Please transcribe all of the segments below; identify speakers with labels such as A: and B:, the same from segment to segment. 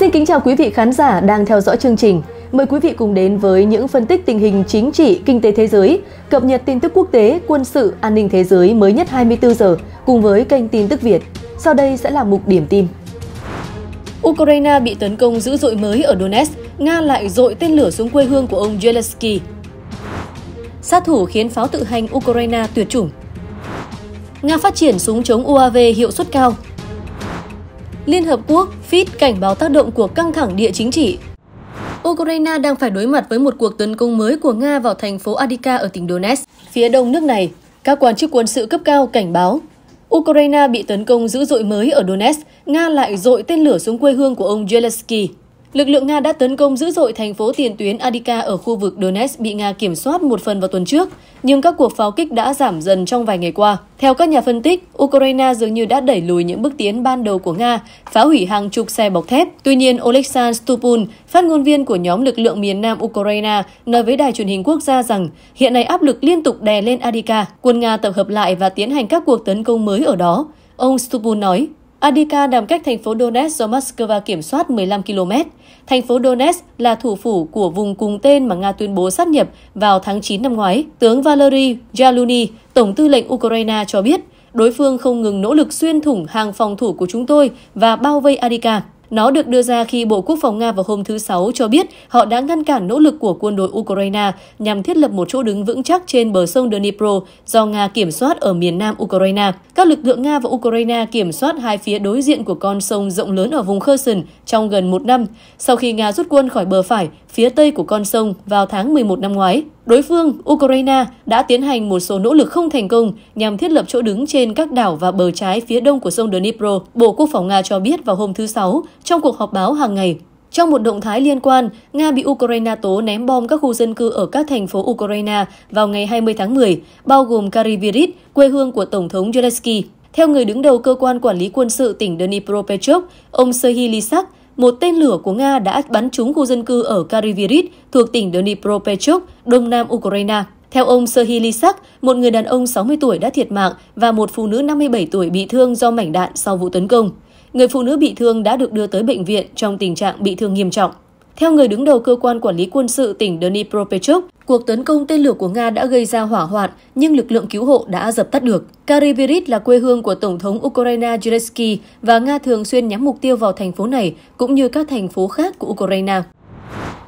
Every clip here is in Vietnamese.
A: Xin kính chào quý vị khán giả đang theo dõi chương trình. Mời quý vị cùng đến với những phân tích tình hình chính trị, kinh tế thế giới, cập nhật tin tức quốc tế, quân sự, an ninh thế giới mới nhất 24 giờ cùng với kênh tin tức Việt. Sau đây sẽ là mục điểm tin. Ukraine bị tấn công dữ dội mới ở Donetsk, Nga lại dội tên lửa xuống quê hương của ông Zelensky. Sát thủ khiến pháo tự hành Ukraine tuyệt chủng. Nga phát triển súng chống UAV hiệu suất cao, Liên Hợp Quốc, FIT cảnh báo tác động của căng thẳng địa chính trị. Ukraine đang phải đối mặt với một cuộc tấn công mới của Nga vào thành phố Adika ở tỉnh Donetsk, phía đông nước này. Các quan chức quân sự cấp cao cảnh báo Ukraine bị tấn công dữ dội mới ở Donetsk, Nga lại dội tên lửa xuống quê hương của ông Zelensky. Lực lượng Nga đã tấn công dữ dội thành phố tiền tuyến Adika ở khu vực Donetsk bị Nga kiểm soát một phần vào tuần trước, nhưng các cuộc pháo kích đã giảm dần trong vài ngày qua. Theo các nhà phân tích, Ukraine dường như đã đẩy lùi những bước tiến ban đầu của Nga, phá hủy hàng chục xe bọc thép. Tuy nhiên, Oleksandr Stupun, phát ngôn viên của nhóm lực lượng miền Nam Ukraine, nói với đài truyền hình quốc gia rằng hiện nay áp lực liên tục đè lên Adika, quân Nga tập hợp lại và tiến hành các cuộc tấn công mới ở đó. Ông Stupun nói, Adika nằm cách thành phố Donetsk do Moscow kiểm soát 15 km. Thành phố Donetsk là thủ phủ của vùng cùng tên mà Nga tuyên bố sát nhập vào tháng 9 năm ngoái. Tướng Valery Yaluny, Tổng tư lệnh Ukraine cho biết, đối phương không ngừng nỗ lực xuyên thủng hàng phòng thủ của chúng tôi và bao vây Adika. Nó được đưa ra khi Bộ Quốc phòng Nga vào hôm thứ Sáu cho biết họ đã ngăn cản nỗ lực của quân đội Ukraine nhằm thiết lập một chỗ đứng vững chắc trên bờ sông Dnipro do Nga kiểm soát ở miền nam Ukraine. Các lực lượng Nga và Ukraine kiểm soát hai phía đối diện của con sông rộng lớn ở vùng Kherson trong gần một năm, sau khi Nga rút quân khỏi bờ phải phía tây của con sông vào tháng 11 năm ngoái đối phương Ukraine đã tiến hành một số nỗ lực không thành công nhằm thiết lập chỗ đứng trên các đảo và bờ trái phía đông của sông Dnipro, Bộ Quốc phòng Nga cho biết vào hôm thứ Sáu trong cuộc họp báo hàng ngày. Trong một động thái liên quan, Nga bị Ukraine tố ném bom các khu dân cư ở các thành phố Ukraine vào ngày 20 tháng 10, bao gồm Karivirit, quê hương của Tổng thống Zelensky. Theo người đứng đầu cơ quan quản lý quân sự tỉnh Dnipropetrovsk, ông Serhiy Lisak, một tên lửa của Nga đã bắn trúng khu dân cư ở Karivirit thuộc tỉnh Dnipropetrovsk, đông nam Ukraine. Theo ông Serhiy Lisak, một người đàn ông 60 tuổi đã thiệt mạng và một phụ nữ 57 tuổi bị thương do mảnh đạn sau vụ tấn công. Người phụ nữ bị thương đã được đưa tới bệnh viện trong tình trạng bị thương nghiêm trọng. Theo người đứng đầu cơ quan quản lý quân sự tỉnh Dnipropetrovsk, cuộc tấn công tên lửa của Nga đã gây ra hỏa hoạn, nhưng lực lượng cứu hộ đã dập tắt được. Karivirit là quê hương của Tổng thống Ukraine Zelensky và Nga thường xuyên nhắm mục tiêu vào thành phố này cũng như các thành phố khác của Ukraine.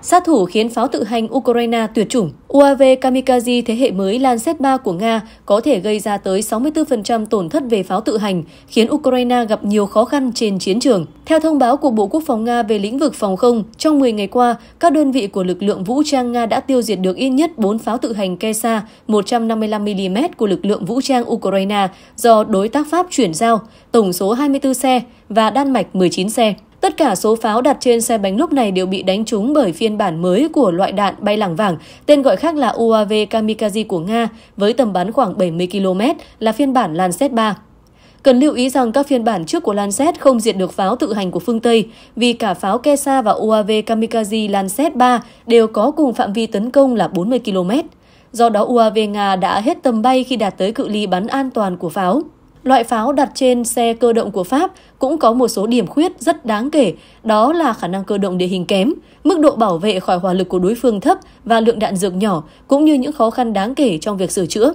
A: Sát thủ khiến pháo tự hành Ukraine tuyệt chủng. UAV kamikaze thế hệ mới Lancet 3 của Nga có thể gây ra tới 64% tổn thất về pháo tự hành, khiến Ukraine gặp nhiều khó khăn trên chiến trường. Theo thông báo của Bộ Quốc phòng Nga về lĩnh vực phòng không, trong 10 ngày qua, các đơn vị của lực lượng vũ trang Nga đã tiêu diệt được ít nhất 4 pháo tự hành Kesa 155mm của lực lượng vũ trang Ukraine do đối tác Pháp chuyển giao, tổng số 24 xe và Đan Mạch 19 xe. Tất cả số pháo đặt trên xe bánh lúc này đều bị đánh trúng bởi phiên bản mới của loại đạn bay lảng vàng, tên gọi khác là UAV Kamikaze của Nga, với tầm bắn khoảng 70 km, là phiên bản Lancet 3. Cần lưu ý rằng các phiên bản trước của Lancet không diệt được pháo tự hành của phương Tây, vì cả pháo Kesa và UAV Kamikaze Lancet 3 đều có cùng phạm vi tấn công là 40 km. Do đó UAV Nga đã hết tầm bay khi đạt tới cự ly bắn an toàn của pháo. Loại pháo đặt trên xe cơ động của Pháp cũng có một số điểm khuyết rất đáng kể, đó là khả năng cơ động địa hình kém, mức độ bảo vệ khỏi hỏa lực của đối phương thấp và lượng đạn dược nhỏ, cũng như những khó khăn đáng kể trong việc sửa chữa.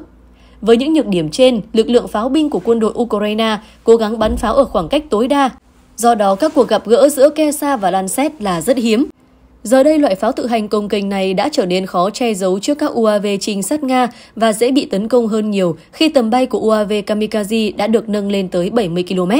A: Với những nhược điểm trên, lực lượng pháo binh của quân đội Ukraine cố gắng bắn pháo ở khoảng cách tối đa. Do đó, các cuộc gặp gỡ giữa Kesa và Lancet là rất hiếm. Giờ đây loại pháo tự hành công kênh này đã trở nên khó che giấu trước các UAV trinh sát Nga và dễ bị tấn công hơn nhiều khi tầm bay của UAV kamikaze đã được nâng lên tới 70 km.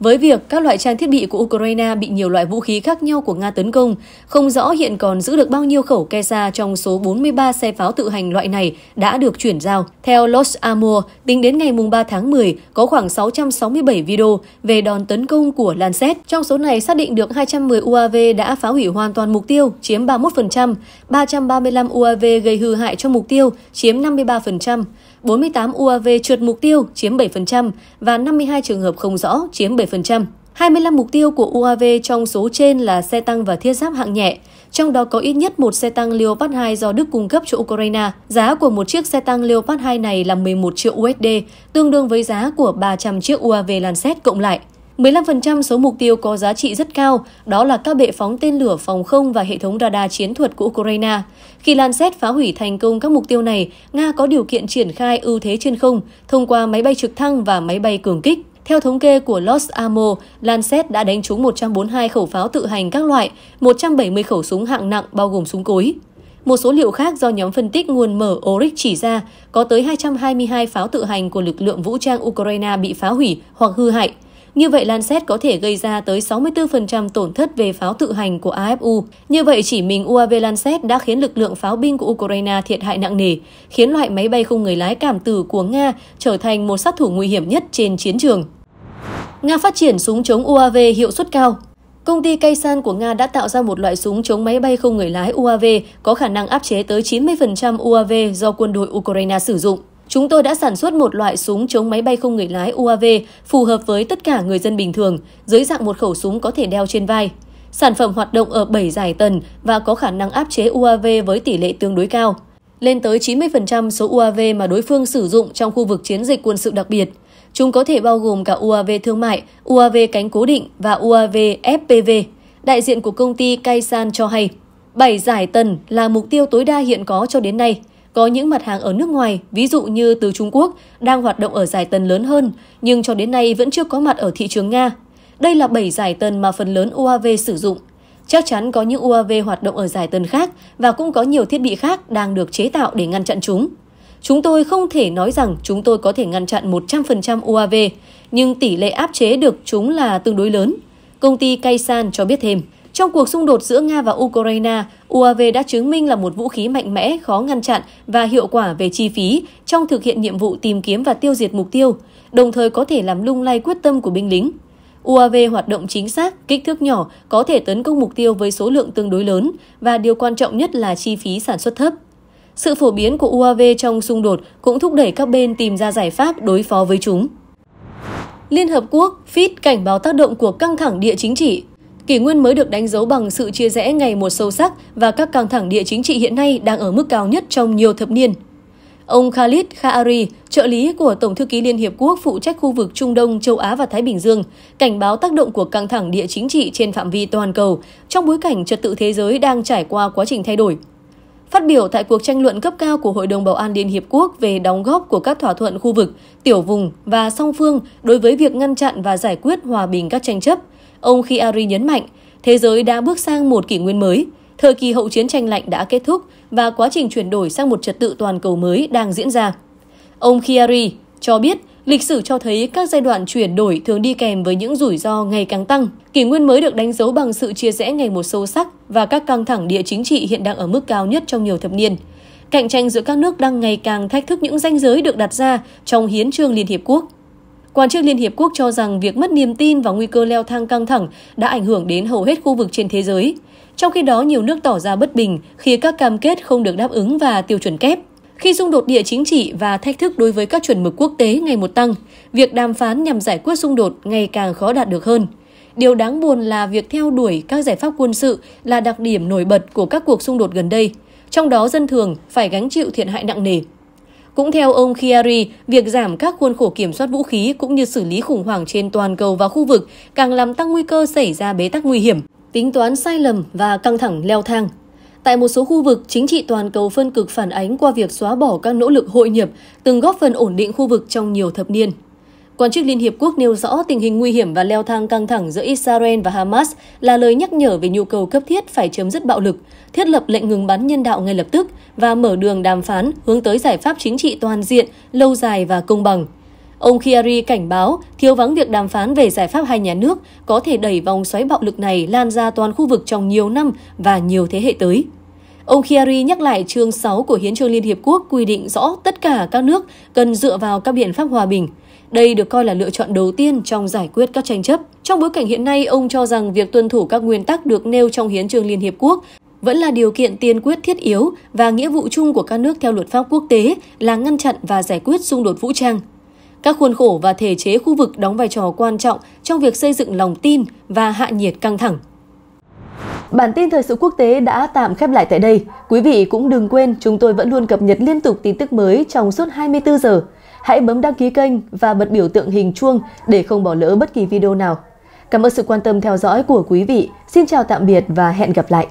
A: Với việc các loại trang thiết bị của Ukraine bị nhiều loại vũ khí khác nhau của Nga tấn công, không rõ hiện còn giữ được bao nhiêu khẩu Kesa trong số 43 xe pháo tự hành loại này đã được chuyển giao. Theo Los Amor, tính đến ngày 3 tháng 10, có khoảng 667 video về đòn tấn công của Lancet. Trong số này xác định được 210 UAV đã phá hủy hoàn toàn mục tiêu, chiếm 31%, 335 UAV gây hư hại cho mục tiêu, chiếm 53%. 48 UAV trượt mục tiêu chiếm 7% và 52 trường hợp không rõ chiếm 7%. 25 mục tiêu của UAV trong số trên là xe tăng và thiết giáp hạng nhẹ, trong đó có ít nhất một xe tăng Leopard 2 do Đức cung cấp cho Ukraine. Giá của một chiếc xe tăng Leopard 2 này là 11 triệu USD, tương đương với giá của 300 chiếc UAV Lancet cộng lại. 15% số mục tiêu có giá trị rất cao, đó là các bệ phóng tên lửa phòng không và hệ thống radar chiến thuật của Ukraine. Khi lan xét phá hủy thành công các mục tiêu này, Nga có điều kiện triển khai ưu thế trên không thông qua máy bay trực thăng và máy bay cường kích. Theo thống kê của Los Alamo, Lancet đã đánh trúng 142 khẩu pháo tự hành các loại, 170 khẩu súng hạng nặng bao gồm súng cối. Một số liệu khác do nhóm phân tích nguồn mở ORIC chỉ ra, có tới 222 pháo tự hành của lực lượng vũ trang Ukraine bị phá hủy hoặc hư hại. Như vậy, lan xét có thể gây ra tới 64% tổn thất về pháo tự hành của AFU. Như vậy, chỉ mình UAV Lancet đã khiến lực lượng pháo binh của Ukraine thiệt hại nặng nề, khiến loại máy bay không người lái cảm tử của Nga trở thành một sát thủ nguy hiểm nhất trên chiến trường. Nga phát triển súng chống UAV hiệu suất cao, Công ty Kaysan của Nga đã tạo ra một loại súng chống máy bay không người lái UAV có khả năng áp chế tới 90% UAV do quân đội Ukraine sử dụng. Chúng tôi đã sản xuất một loại súng chống máy bay không người lái UAV phù hợp với tất cả người dân bình thường, dưới dạng một khẩu súng có thể đeo trên vai. Sản phẩm hoạt động ở 7 giải tần và có khả năng áp chế UAV với tỷ lệ tương đối cao, lên tới 90% số UAV mà đối phương sử dụng trong khu vực chiến dịch quân sự đặc biệt. Chúng có thể bao gồm cả UAV thương mại, UAV cánh cố định và UAV FPV. Đại diện của công ty Kaisan cho hay, 7 giải tần là mục tiêu tối đa hiện có cho đến nay – có những mặt hàng ở nước ngoài, ví dụ như từ Trung Quốc, đang hoạt động ở giải tần lớn hơn, nhưng cho đến nay vẫn chưa có mặt ở thị trường Nga. Đây là 7 giải tần mà phần lớn UAV sử dụng. Chắc chắn có những UAV hoạt động ở giải tần khác và cũng có nhiều thiết bị khác đang được chế tạo để ngăn chặn chúng. Chúng tôi không thể nói rằng chúng tôi có thể ngăn chặn 100% UAV, nhưng tỷ lệ áp chế được chúng là tương đối lớn. Công ty Kaisan cho biết thêm. Trong cuộc xung đột giữa Nga và Ukraine, UAV đã chứng minh là một vũ khí mạnh mẽ, khó ngăn chặn và hiệu quả về chi phí trong thực hiện nhiệm vụ tìm kiếm và tiêu diệt mục tiêu, đồng thời có thể làm lung lay quyết tâm của binh lính. UAV hoạt động chính xác, kích thước nhỏ, có thể tấn công mục tiêu với số lượng tương đối lớn và điều quan trọng nhất là chi phí sản xuất thấp. Sự phổ biến của UAV trong xung đột cũng thúc đẩy các bên tìm ra giải pháp đối phó với chúng. Liên Hợp Quốc, FIT cảnh báo tác động của căng thẳng địa chính trị Kỷ nguyên mới được đánh dấu bằng sự chia rẽ ngày một sâu sắc và các căng thẳng địa chính trị hiện nay đang ở mức cao nhất trong nhiều thập niên. Ông Khalid Khaari, trợ lý của Tổng thư ký Liên Hiệp Quốc phụ trách khu vực Trung Đông, châu Á và Thái Bình Dương, cảnh báo tác động của căng thẳng địa chính trị trên phạm vi toàn cầu trong bối cảnh trật tự thế giới đang trải qua quá trình thay đổi. Phát biểu tại cuộc tranh luận cấp cao của Hội đồng Bảo an Liên Hiệp Quốc về đóng góp của các thỏa thuận khu vực, tiểu vùng và song phương đối với việc ngăn chặn và giải quyết hòa bình các tranh chấp – Ông Khiari nhấn mạnh, thế giới đã bước sang một kỷ nguyên mới. Thời kỳ hậu chiến tranh lạnh đã kết thúc và quá trình chuyển đổi sang một trật tự toàn cầu mới đang diễn ra. Ông Khiari cho biết, lịch sử cho thấy các giai đoạn chuyển đổi thường đi kèm với những rủi ro ngày càng tăng. Kỷ nguyên mới được đánh dấu bằng sự chia rẽ ngày một sâu sắc và các căng thẳng địa chính trị hiện đang ở mức cao nhất trong nhiều thập niên. Cạnh tranh giữa các nước đang ngày càng thách thức những ranh giới được đặt ra trong hiến trương Liên Hiệp Quốc. Quan chức Liên Hiệp Quốc cho rằng việc mất niềm tin và nguy cơ leo thang căng thẳng đã ảnh hưởng đến hầu hết khu vực trên thế giới. Trong khi đó, nhiều nước tỏ ra bất bình khi các cam kết không được đáp ứng và tiêu chuẩn kép. Khi xung đột địa chính trị và thách thức đối với các chuẩn mực quốc tế ngày một tăng, việc đàm phán nhằm giải quyết xung đột ngày càng khó đạt được hơn. Điều đáng buồn là việc theo đuổi các giải pháp quân sự là đặc điểm nổi bật của các cuộc xung đột gần đây, trong đó dân thường phải gánh chịu thiệt hại nặng nề cũng theo ông Khiari, việc giảm các khuôn khổ kiểm soát vũ khí cũng như xử lý khủng hoảng trên toàn cầu và khu vực càng làm tăng nguy cơ xảy ra bế tắc nguy hiểm, tính toán sai lầm và căng thẳng leo thang. Tại một số khu vực, chính trị toàn cầu phân cực phản ánh qua việc xóa bỏ các nỗ lực hội nhập từng góp phần ổn định khu vực trong nhiều thập niên. Quan chức Liên Hiệp Quốc nêu rõ tình hình nguy hiểm và leo thang căng thẳng giữa Israel và Hamas là lời nhắc nhở về nhu cầu cấp thiết phải chấm dứt bạo lực, thiết lập lệnh ngừng bắn nhân đạo ngay lập tức và mở đường đàm phán hướng tới giải pháp chính trị toàn diện, lâu dài và công bằng. Ông Khiari cảnh báo thiếu vắng việc đàm phán về giải pháp hai nhà nước có thể đẩy vòng xoáy bạo lực này lan ra toàn khu vực trong nhiều năm và nhiều thế hệ tới. Ông Khiari nhắc lại chương 6 của Hiến trương Liên Hiệp Quốc quy định rõ tất cả các nước cần dựa vào các biện pháp hòa bình. Đây được coi là lựa chọn đầu tiên trong giải quyết các tranh chấp. Trong bối cảnh hiện nay, ông cho rằng việc tuân thủ các nguyên tắc được nêu trong Hiến trương Liên Hiệp Quốc vẫn là điều kiện tiên quyết thiết yếu và nghĩa vụ chung của các nước theo luật pháp quốc tế là ngăn chặn và giải quyết xung đột vũ trang. Các khuôn khổ và thể chế khu vực đóng vai trò quan trọng trong việc xây dựng lòng tin và hạ nhiệt căng thẳng. Bản tin thời sự quốc tế đã tạm khép lại tại đây. Quý vị cũng đừng quên chúng tôi vẫn luôn cập nhật liên tục tin tức mới trong suốt 24 giờ. Hãy bấm đăng ký kênh và bật biểu tượng hình chuông để không bỏ lỡ bất kỳ video nào. Cảm ơn sự quan tâm theo dõi của quý vị. Xin chào tạm biệt và hẹn gặp lại.